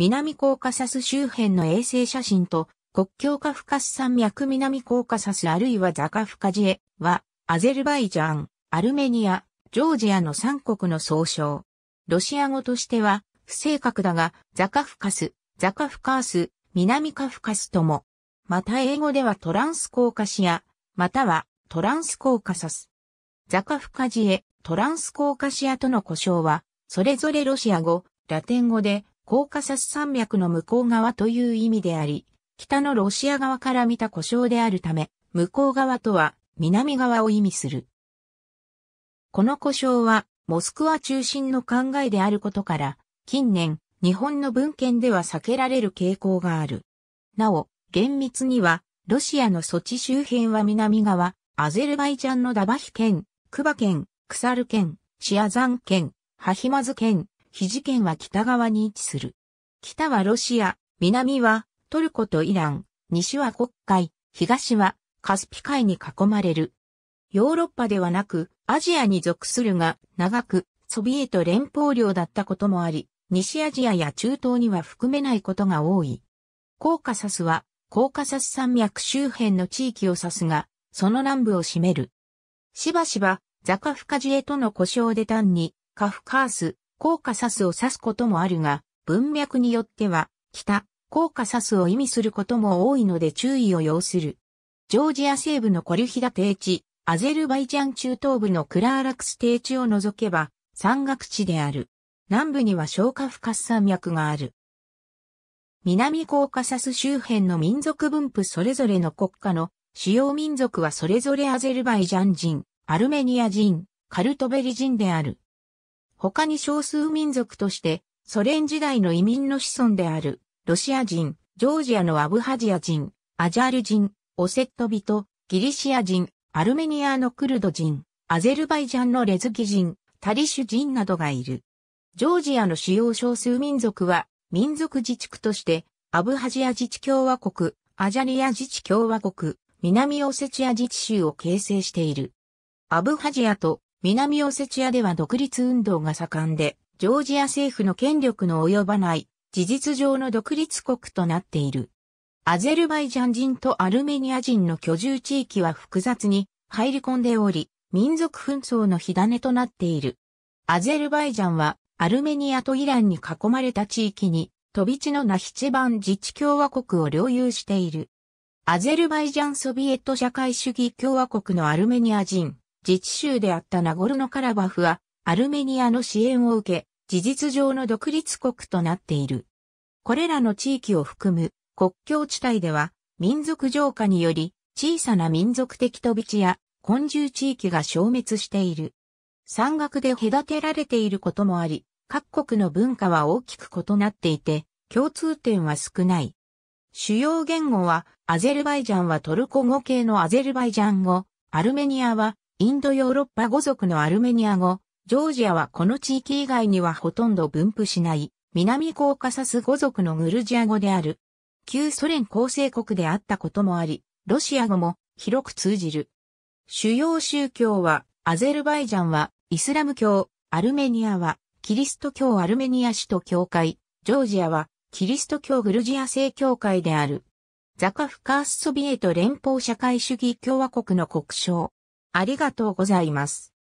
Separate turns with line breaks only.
南コーカサス周辺の衛星写真と、国境カフカス山脈南コーカサスあるいはザカフカジエは、アゼルバイジャン、アルメニア、ジョージアの3国の総称。ロシア語としては、不正確だが、ザカフカス、ザカフカース、南カフカスとも。また英語ではトランスコーカシア、またはトランスコーカサス。ザカフカジエ、トランスコーカシアとの呼称は、それぞれロシア語、ラテン語でコーカサス山脈の向こう側という意味であり、北のロシア側から見た故障であるため、向こう側とは南側を意味する。この故障は、モスクワ中心の考えであることから、近年、日本の文献では避けられる傾向がある。なお、厳密には、ロシアの措置周辺は南側、アゼルバイジャンのダバヒ県、クバ県、クサル県、シアザン県、ハヒマズ県、肘県は北側に位置する。北はロシア、南はトルコとイラン、西は国海、東はカスピ海に囲まれる。ヨーロッパではなくアジアに属するが長くソビエト連邦領だったこともあり、西アジアや中東には含めないことが多い。コーカサスはコーカサス山脈周辺の地域を指すが、その南部を占める。しばしばザカフカジエとの故障で単にカフカース、コーカサスを指すこともあるが、文脈によっては、北、コーカサスを意味することも多いので注意を要する。ジョージア西部のコュヒダ低地、アゼルバイジャン中東部のクラーラクス低地を除けば、山岳地である。南部には消化不活山脈がある。南コーカサス周辺の民族分布それぞれの国家の主要民族はそれぞれアゼルバイジャン人、アルメニア人、カルトベリ人である。他に少数民族として、ソ連時代の移民の子孫である、ロシア人、ジョージアのアブハジア人、アジャール人、オセット人、ギリシア人、アルメニアのクルド人、アゼルバイジャンのレズキ人、タリシュ人などがいる。ジョージアの主要少数民族は、民族自治区として、アブハジア自治共和国、アジャリア自治共和国、南オセチア自治州を形成している。アブハジアと南オセチアでは独立運動が盛んで、ジョージア政府の権力の及ばない、事実上の独立国となっている。アゼルバイジャン人とアルメニア人の居住地域は複雑に入り込んでおり、民族紛争の火種となっている。アゼルバイジャンは、アルメニアとイランに囲まれた地域に、飛び地のナヒチェバン自治共和国を領有している。アゼルバイジャンソビエト社会主義共和国のアルメニア人、自治州であったナゴルノカラバフは、アルメニアの支援を受け、事実上の独立国となっている。これらの地域を含む国境地帯では、民族浄化により、小さな民族的飛び地や根虫地域が消滅している。山岳で隔てられていることもあり、各国の文化は大きく異なっていて、共通点は少ない。主要言語は、アゼルバイジャンはトルコ語系のアゼルバイジャン語、アルメニアはインドヨーロッパ語族のアルメニア語、ジョージアはこの地域以外にはほとんど分布しない、南コーカサス語族のグルジア語である。旧ソ連構成国であったこともあり、ロシア語も広く通じる。主要宗教は、アゼルバイジャンはイスラム教、アルメニアはキリスト教アルメニア市と教会、ジョージアはキリスト教グルジア正教会である。ザカフカースソビエト連邦社会主義共和国の国章。ありがとうございます。